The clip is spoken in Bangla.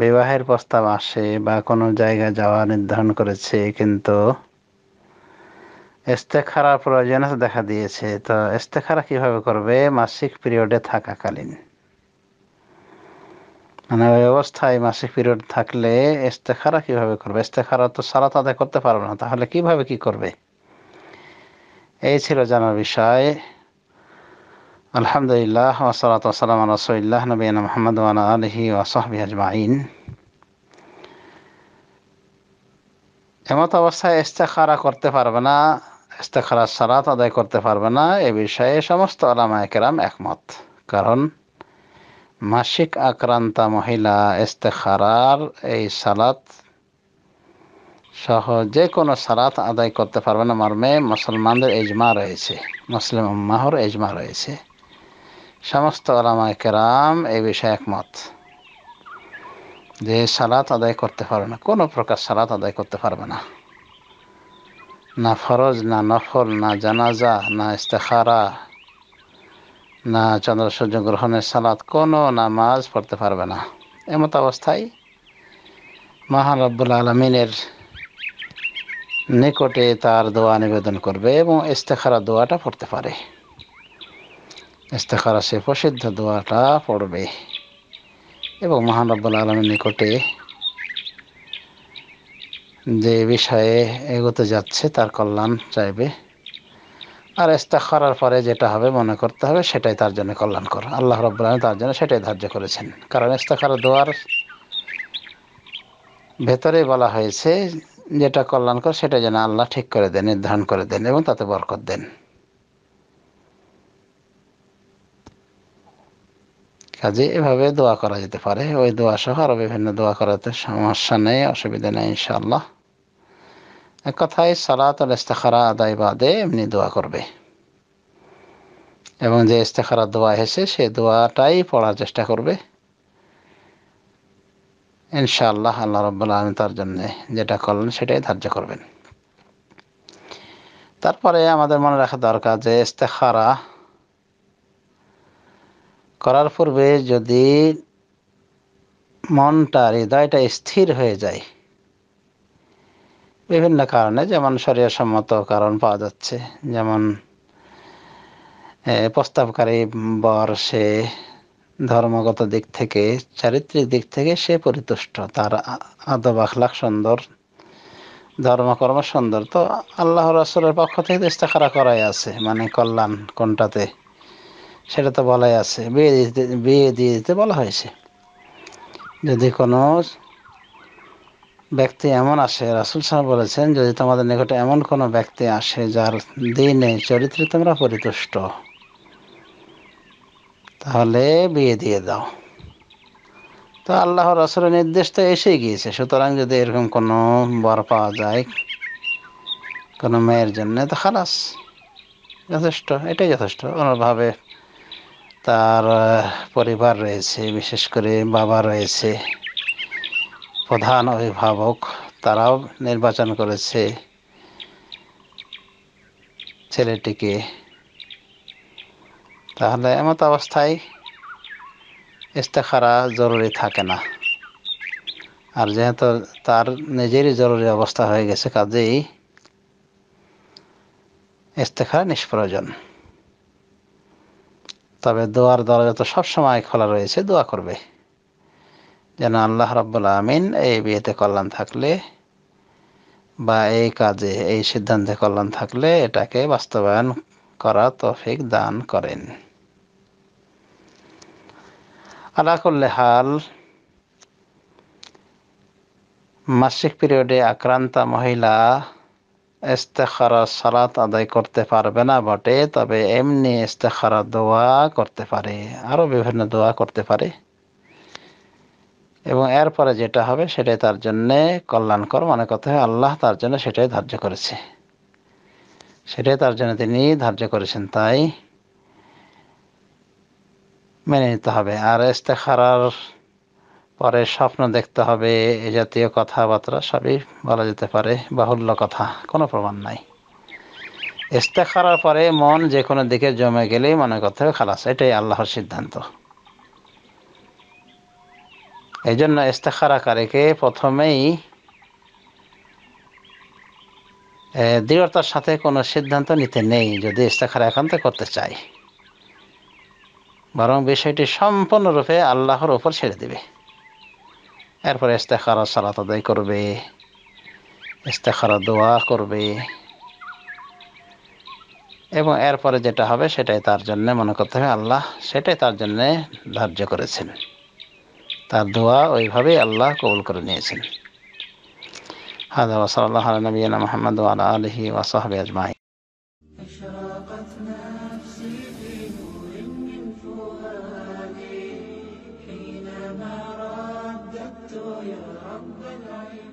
বিবাহের প্রস্তাব আসে বা কোনো জায়গায় যাওয়া নির্ধারণ করেছে কিন্তু খারাপ প্রয়োজন দেখা দিয়েছে তো খারাপ কিভাবে করবে মাসিক পিরিয়ডে থাকাকালীন মানে ওই অবস্থায় মাসিক পিরিয়ড থাকলে ইস্তেখারা কিভাবে করবে খারাপ তো সারা তাদের করতে পারবে না তাহলে কিভাবে কি করবে এই ছিল জানার বিষয় আলহামদুলিল্লাহ ওসলাত ওসালাম রসুল্লাহ নবীন মোহাম্মদ ওয়ালা আলহি ওয়াসহবি আজমাইন এমত অবস্থায় ইস্তেখারা করতে পারবে না ইস্তেখারা সালাত আদায় করতে পারবে না এ বিষয়ে সমস্ত আলামা একরাম একমত কারণ মাসিক আক্রান্তা মহিলা ইস্তেখারার এই সালাত সহ যে কোনো সালাত আদায় করতে পারবে না মর্মে মুসলমানদের এজমা রয়েছে মুসলিম মাহর এজমা রয়েছে সমস্ত আলামায় কেরাম এই বিষয়ে একমত যে সালাত আদায় করতে পারবে না কোনো প্রকার সালাত আদায় করতে পারবে না না ফরজ না নফল না জানাজা না ইস্তেখারা না চন্দ্র সূর্য গ্রহণের সালাত কোনো নামাজ পড়তে পারবে না এমত অবস্থায় মহানব্বুল আলমিনের নিকটে তার দোয়া নিবেদন করবে এবং ইস্তেখারা দোয়াটা পড়তে পারে ইস্তেখারা সে প্রসিদ্ধ দোয়াটা পড়বে এবং মহান আলমের নিকটে যে বিষয়ে এগোতে যাচ্ছে তার কল্যাণ চাইবে আর করার পরে যেটা হবে মনে করতে হবে সেটাই তার জন্য কল্যাণকর আল্লাহ রব্বুল আলম তার জন্য সেটাই ধার্য করেছেন কারণ ইস্তেখারা দোয়ার ভেতরে বলা হয়েছে যেটা কল্যাণকর সেটা যেন আল্লাহ ঠিক করে দেন নির্ধারণ করে দেন এবং তাতে বরকত দেন কাজে এভাবে দোয়া করা যেতে পারে ওই দোয়া সহ আরও বিভিন্ন দোয়া করাতে সমস্যা নেই অসুবিধা নেই ইনশাল্লাহ এক কথায় সালাত আল ইস্তেখারা আদায় বাদে এমনি দোয়া করবে এবং যে ইস্তেখারা দোয়া এসেছে সে দোয়াটাই পড়ার চেষ্টা করবে ইনশাআল্লাহ আল্লাহ রব্বুল্লা আলম তার জন্যে যেটা করলেন সেটাই ধার্য করবেন তারপরে আমাদের মনে রাখা দরকার যে ইস্তেখারা করার পূর্বে যদি মনটা হৃদয়টা স্থির হয়ে যায় বিভিন্ন কারণে যেমন সম্মত কারণ পাওয়া যাচ্ছে যেমন প্রস্তাবকারী বর সে ধর্মগত দিক থেকে চারিত্রিক দিক থেকে সে পরিতুষ্ট তার আদব আখলাখ সুন্দর ধর্মকর্ম সুন্দর তো আল্লাহ রাসুলের পক্ষ থেকে ইস্তেখারা করাই আছে মানে কল্যাণ কোনটাতে সেটা তো বলাই আছে বিয়ে দিতে বিয়ে দিয়ে দিতে বলা হয়েছে যদি কোনো ব্যক্তি এমন আসে রাসুল সাহেব বলেছেন যদি তোমাদের নিকটে এমন কোনো ব্যক্তি আসে যার দিনে চরিত্রে তোমরা পরিতুষ্ট তাহলে বিয়ে দিয়ে দাও তো আল্লাহ রসুলের নির্দেশ তো এসেই গিয়েছে সুতরাং যদি এরকম কোনো বর পাওয়া যায় কোনো মেয়ের জন্য তো খালাস যথেষ্ট এটাই যথেষ্ট কোনোভাবে তার পরিবার রয়েছে বিশেষ করে বাবা রয়েছে প্রধান অভিভাবক তারাও নির্বাচন করেছে ছেলেটিকে তাহলে এমত অবস্থায় ইস্তেখারা জরুরি থাকে না আর যেহেতু তার নিজেরই জরুরি অবস্থা হয়ে গেছে কাজেই ইস্তেখারা নিষ্প্রয়োজন তবে দোয়ার দরজা তো সবসময় খোলা রয়েছে দোয়া করবে যেন আল্লাহ রাব্বুল আমিন এই বিয়েতে কল্যাণ থাকলে বা এই কাজে এই সিদ্ধান্তে কল্যাণ থাকলে এটাকে বাস্তবায়ন করা তফিক দান করেন করলে হাল মাসিক পিরিয়ডে আক্রান্তা মহিলা সালাত আদায় করতে পারবে না বটে তবে এমনি দোয়া করতে পারে আরও বিভিন্ন দোয়া করতে পারে এবং এরপরে যেটা হবে সেটাই তার জন্যে কল্যাণকর মনে করতে আল্লাহ তার জন্য সেটাই ধার্য করেছে সেটাই তার জন্য তিনি ধার্য করেছেন তাই মেনে নিতে হবে আর ইস্তেখারার পরে স্বপ্ন দেখতে হবে এ জাতীয় কথাবার্তা সবই বলা যেতে পারে বাহুল্য কথা কোনো প্রমাণ নাই ইস্তেখারার পরে মন যে কোনো দিকে জমে গেলেই মনে করতে হবে খালাস এটাই আল্লাহর সিদ্ধান্ত এই জন্য ইস্তেখারাকারীকে প্রথমেই দৃঢ়তার সাথে কোনো সিদ্ধান্ত নিতে নেই যদি ইস্তেখারা একান্ত করতে চাই বরং বিষয়টি সম্পূর্ণরূপে আল্লাহর ওপর ছেড়ে দেবে এরপরে ইস্তেখারা সালাত আদায় করবে ইস্তেখারা দোয়া করবে এবং এরপরে যেটা হবে সেটাই তার জন্য মনে করতে হবে আল্লাহ সেটাই তার জন্য ধার্য করেছেন তার দোয়া ওইভাবেই আল্লাহ কবুল করে নিয়েছেন هذا وصلى الله على نبينا محمد وعلى آله وصحبه أجمعين أشرقت يا رب العالمين